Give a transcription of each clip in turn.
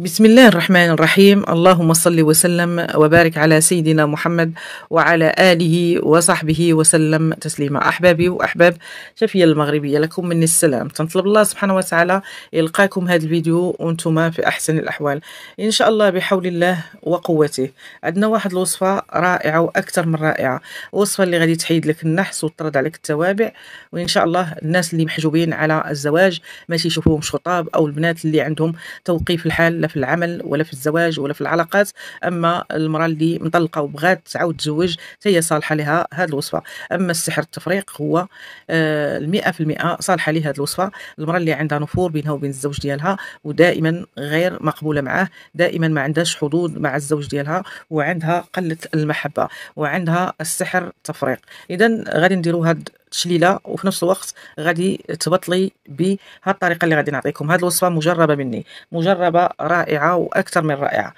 بسم الله الرحمن الرحيم اللهم صل وسلم وبارك على سيدنا محمد وعلى آله وصحبه وسلم تسليما أحبابي وأحباب شفية المغربية لكم من السلام تنطلب الله سبحانه وتعالى يلقاكم هذا الفيديو وانتم في أحسن الأحوال إن شاء الله بحول الله وقوته عندنا واحد الوصفة رائعة وأكثر من رائعة وصفة اللي غادي تحيد لك النحس وترد عليك التوابع وإن شاء الله الناس اللي محجوبين على الزواج ما تيشوفوهمش خطاب أو البنات اللي عندهم توقيف الحال في العمل ولا في الزواج ولا في العلاقات اما المراه اللي مطلقه وبغات تعاود تزوج هي صالحه لها هذه الوصفه اما السحر التفريق هو آه، المئة في المئة صالحه هذه الوصفه المراه اللي عندها نفور بينها وبين الزوج ديالها ودائما غير مقبوله معاه دائما ما عندهاش حدود مع الزوج ديالها وعندها قله المحبه وعندها السحر التفريق اذا غادي نديروا هاد تشليله وفي نفس الوقت غادي تبطلي بهذه الطريقه اللي غادي نعطيكم هذه الوصفه مجربه مني مجربه رائعه واكثر من رائعه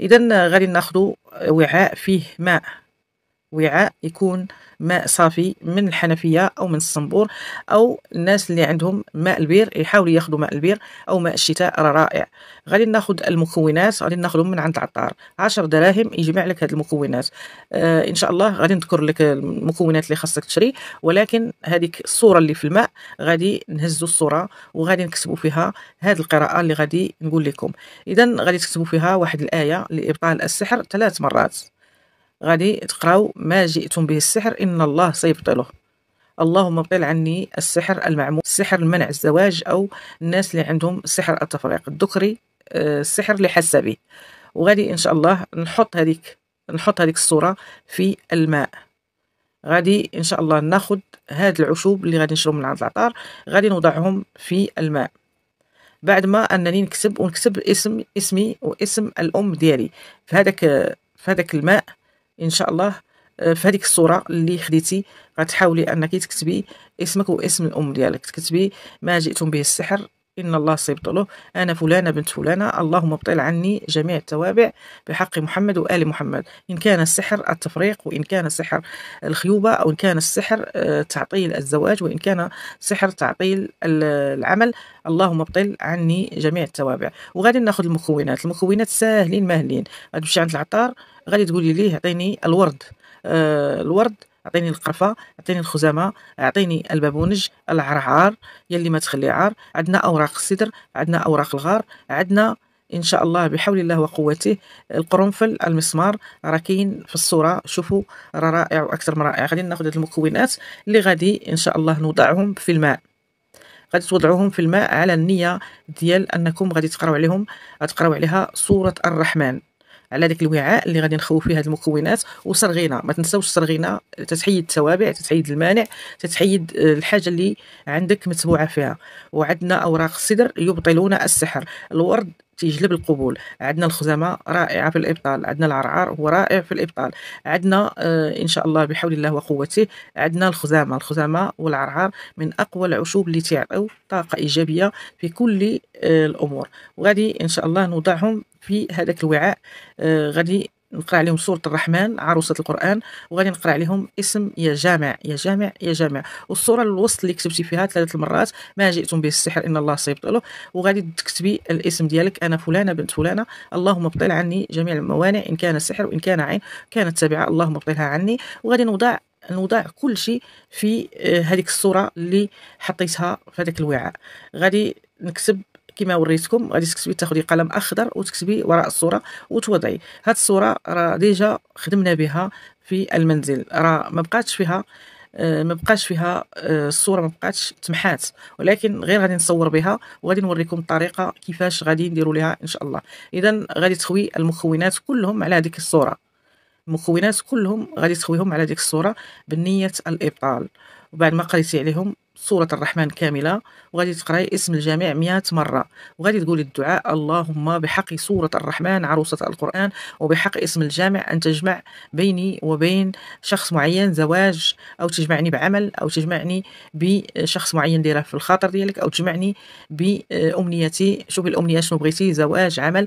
اذا غادي ناخذ وعاء فيه ماء وعاء يكون ماء صافي من الحنفيه او من الصنبور او الناس اللي عندهم ماء البير يحاولوا ياخذوا ماء البير او ماء الشتاء راه رائع غادي ناخذ المكونات غادي ناخذهم من عند العطار 10 دراهم يجمع لك هاد المكونات آه ان شاء الله غادي نذكر لك المكونات اللي خاصك تشري ولكن هذيك الصوره اللي في الماء غادي نهزوا الصوره وغادي نكتبوا فيها هاد القراءه اللي غادي نقول لكم اذا غادي تكتبوا فيها واحد الايه لابطال السحر ثلاث مرات غادي تقراو ما جئتم به السحر إن الله سيبطله اللهم ابطل عني السحر المعمول السحر المنع الزواج أو الناس اللي عندهم سحر التفريق الذكري آه، السحر اللي حاسة به وغادي إن شاء الله نحط هذيك نحط هذيك الصورة في الماء غادي ان شاء الله ناخد هاد العشوب اللي غادي نشرو من عند العطار غادي نوضعهم في الماء بعد ما انني نكتب ونكتب اسم اسمي واسم الام ديالي في هذاك في هذاك الماء ان شاء الله آه، في هذيك الصوره اللي خديتي غتحاولي انك تكتبي اسمك واسم الام ديالك تكتبي ما جئتم به السحر إن الله سيبطله أنا فلانة بنت فلانة اللهم ابطل عني جميع التوابع بحق محمد وآل محمد إن كان السحر التفريق وإن كان السحر الخيوبة أو إن كان السحر آه، تعطيل الزواج وإن كان سحر تعطيل العمل اللهم ابطل عني جميع التوابع وغادي ناخذ المكونات المكونات ساهلين ماهلين غادي تمشي عند العطار غادي تقولي ليه عطيني الورد آه الورد اعطيني القرفه اعطيني الخزامه اعطيني البابونج العرعار يلي ما تخلي عار عندنا اوراق السدر عندنا اوراق الغار عندنا ان شاء الله بحول الله وقوته القرنفل المسمار راه كاين في الصوره شوفوا راه رائع واكثر من رائع غادي ناخذ هاد المكونات اللي غادي ان شاء الله نوضعهم في الماء غادي توضعوهم في الماء على النيه ديال انكم غادي تقراو عليهم تقراو عليها سوره الرحمن على داك الوعاء اللي غادي نخوي فيه هاد المكونات وصرغينا ما تنساوش الصرغينه تتحيد التوابع تتحيد المانع تتحيد آه، الحاجه اللي عندك متبوعه فيها وعندنا اوراق السدر يبطلون السحر الورد تيجلب القبول عندنا الخزامه رائعه في الابطال عندنا العرعر هو رائع في الابطال عندنا آه، ان شاء الله بحول الله وقوته عندنا الخزامه الخزامه والعرعر من اقوى العشوب اللي تيعطيو طاقه ايجابيه في كل آه، الامور وغادي ان شاء الله نوضعهم في هذاك الوعاء آه، غادي نقرا عليهم سوره الرحمن عروسه القران وغادي نقرا عليهم اسم يا جامع يا جامع يا جامع والصوره الوسط اللي كتبتي فيها ثلاث المرات ما جئتم به السحر ان الله سيبطله وغادي تكتبي الاسم ديالك انا فلانه بنت فلانه اللهم ابطل عني جميع الموانع ان كان سحر وان كان عين كانت تابعه اللهم ابطلها عني وغادي نوضع نوضع كل شيء في آه، هذيك الصوره اللي حطيتها في هذاك الوعاء غادي نكتب كما وريتكم غادي تكتبي تاخدي قلم اخضر وتكتبي وراء الصوره وتوضعي هاد الصوره راه ديجا خدمنا بها في المنزل راه ما بقاتش فيها آه، ما بقاش فيها آه، الصوره ما بقاتش تمحات ولكن غير غادي نصور بها وغادي نوريكم الطريقه كيفاش غادي نديروا لها ان شاء الله اذا غادي تخوي المكونات كلهم على هذيك الصوره المكونات كلهم غادي تخويهم على ديك الصوره بنيه الابطال وبعد ما قريتي عليهم سورة الرحمن كاملة وغادي تقراي اسم الجميع مئة مرة وغادي تقولي الدعاء اللهم بحق سورة الرحمن عروسة القرآن وبحق اسم الجامع أن تجمع بيني وبين شخص معين زواج أو تجمعني بعمل أو تجمعني بشخص معين دايره في الخاطر ديالك أو تجمعني بأمنيتي شوفي الأمنية شنو بغيتي زواج عمل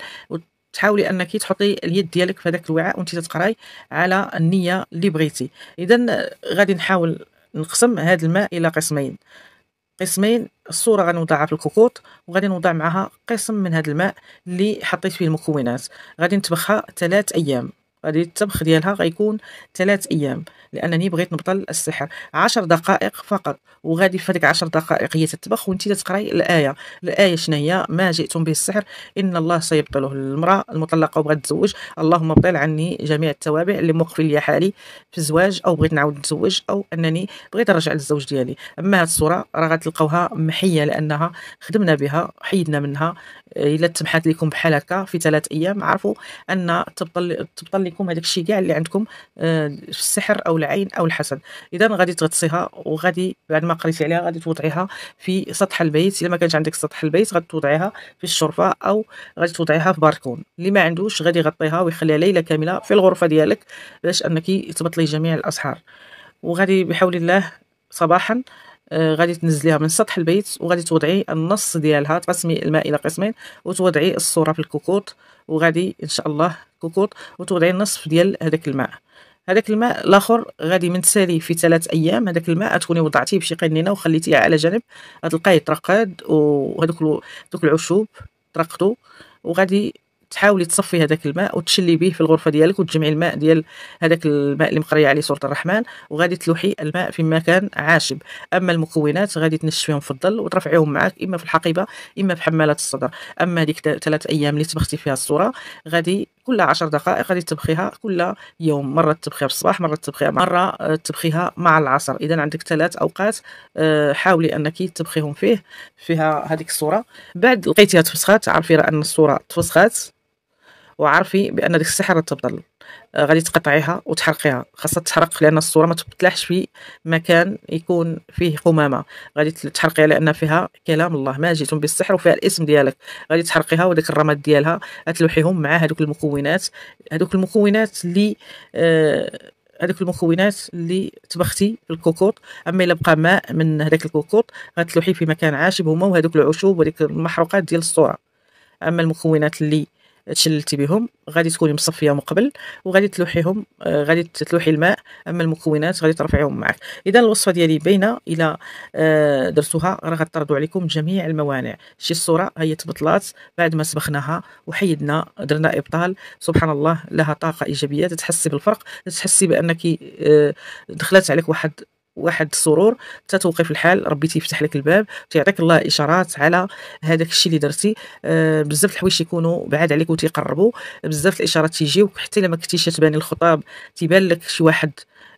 تحاولي انك تحطي اليد ديالك في هذاك الوعاء وانت تتقراي على النيه اللي بغيتي اذا غادي نحاول نقسم هذا الماء الى قسمين قسمين الصوره غنوضعها في الكوكوط وغادي نوضع معها قسم من هذا الماء اللي حطيت فيه المكونات غادي نتبخها ثلاث ايام غادي الطبخ ديالها غيكون ثلاث ايام لانني بغيت نبطل السحر عشر دقائق فقط وغادي في هذيك 10 دقائق هي تطبخ وانت تقراي الايه الايه شنو هي ما جئتم به السحر ان الله سيبطله المراه المطلقه وبغات تزوج اللهم ابطل عني جميع التوابع اللي موقفين لي حالي في الزواج او بغيت نعاود نتزوج او انني بغيت نرجع للزوج ديالي اما هاد الصوره راه غتلقاوها محيه لانها خدمنا بها حيدنا منها الا تمحات لكم بحال هكا في ثلاث ايام عرفوا ان تبطل تبطل عليكم هذاك الشيء كاع اللي عندكم آه، في السحر او العين او الحسد اذا غادي تغطسيها وغادي بعد ما قريتي عليها غادي توضعيها في سطح البيت الا ما كانش عندك سطح البيت غادي توضعيها في الشرفه او غادي توضعيها في باركون اللي ما عندوش غادي يغطيها ويخليها ليله كامله في الغرفه ديالك باش انك تبطلي جميع الاسحار وغادي بحول الله صباحا آه، غادي تنزليها من سطح البيت وغادي توضعي النص ديالها تقسمي الماء الى قسمين وتوضعي الصوره في الكوكوط وغادي ان شاء الله كوكوط وتوضعي النصف ديال هذاك الماء هذاك الماء الاخر غادي من تسالي في ثلاث ايام هذاك الماء تكوني وضعتيه بشي قنينه وخليتيه على جنب غتلقاه يترقد وهذوك دوك العشوب ترقدوا وغادي تحاولي تصفي هذاك الماء وتشلي به في الغرفه ديالك وتجمعي الماء ديال هذاك الماء اللي مقريه عليه سوره الرحمن وغادي تلوحي الماء في مكان عاشب اما المكونات غادي تنشفيهم في الظل وترفعيهم معك اما في الحقيبه اما في حمالات الصدر اما هذيك ثلاث ايام اللي تبختي فيها الصوره غادي كل عشر دقائق غادي تبخيها كل يوم مره تبخيها في الصباح مره تبخيها مره آه، تبخيها مع العصر اذا عندك ثلاث اوقات آه، حاولي انك تبخيهم فيه فيها هذيك الصوره بعد لقيتيها تفسخات عرفي ان الصوره تفسخات وعرفي بان ديك السحر تبطل غادي تقطعيها وتحرقيها خاصها تحرق لان الصوره ما تبتلعش في مكان يكون فيه قمامه غادي تحرقيها لان فيها كلام الله ما جيتم بالسحر وفيها الاسم ديالك غادي تحرقيها وديك الرماد ديالها تلوحيهم مع هذوك المكونات هذوك المكونات اللي آه هذوك المكونات اللي تبختي في الكوكوط اما الا بقى ماء من هذاك الكوكوط غتلوحي في مكان عاشب هما وهذوك العشوب وديك المحروقات ديال الصوره اما المكونات اللي تشللتي بهم غادي تكوني مصفيه من قبل وغادي تلوحيهم آه، غادي تلوحي الماء اما المكونات غادي ترفعيهم معك اذا الوصفه ديالي باينه الى آه، درتوها راه غتطردوا عليكم جميع الموانع شي الصوره هي تبطلات بعد ما سبخناها وحيدنا درنا ابطال سبحان الله لها طاقه ايجابيه تتحسي بالفرق تتحسي بانك آه، دخلت عليك واحد واحد السرور تتوقف الحال ربي تيفتح لك الباب تيعطيك الله اشارات على هذاك الشيء اللي درتي أه بزاف الحوايج يكونوا بعاد عليك وتيقربوا بزاف الاشارات تيجيوك حتى الا ما كنتيش تباني الخطاب تيبان لك شي واحد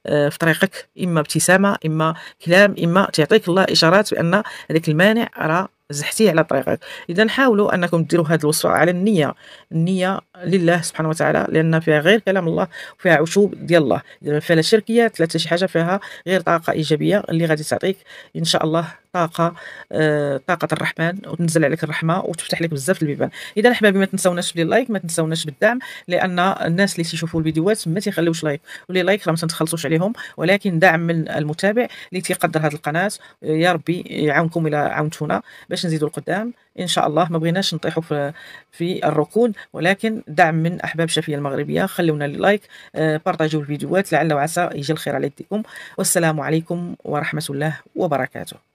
آه، في طريقك اما ابتسامه اما كلام اما تيعطيك الله اشارات بان هذاك المانع راه زحتي على طريقك اذا حاولوا انكم ديروا هذه الوصفه على النيه النيه لله سبحانه وتعالى لان فيها غير كلام الله وفيها عشوب ديال الله اذا فيها لا شركيات لا شي حاجه فيها غير طاقه ايجابيه اللي غادي تعطيك ان شاء الله طاقه آه طاقه الرحمن وتنزل عليك الرحمه وتفتح لك بزاف البيبان اذا احبابي ما تنساوناش باللايك ما تنساوناش بالدعم لان الناس اللي تيشوفوا الفيديوهات ما تيخليوش لايك واللي لايك راه ما تنخلصوش عليهم ولكن دعم من المتابع اللي تيقدر هذه القناه يا ربي يعاونكم الى عاونتونا باش باش نزيدوا القدام ان شاء الله ما بغيناش نطيحوا في, في الركود ولكن دعم من احباب شفية المغربيه خلونا لي لايك آه، بارطاجيو الفيديوهات لعل وعسى يجي الخير على يديكم والسلام عليكم ورحمه الله وبركاته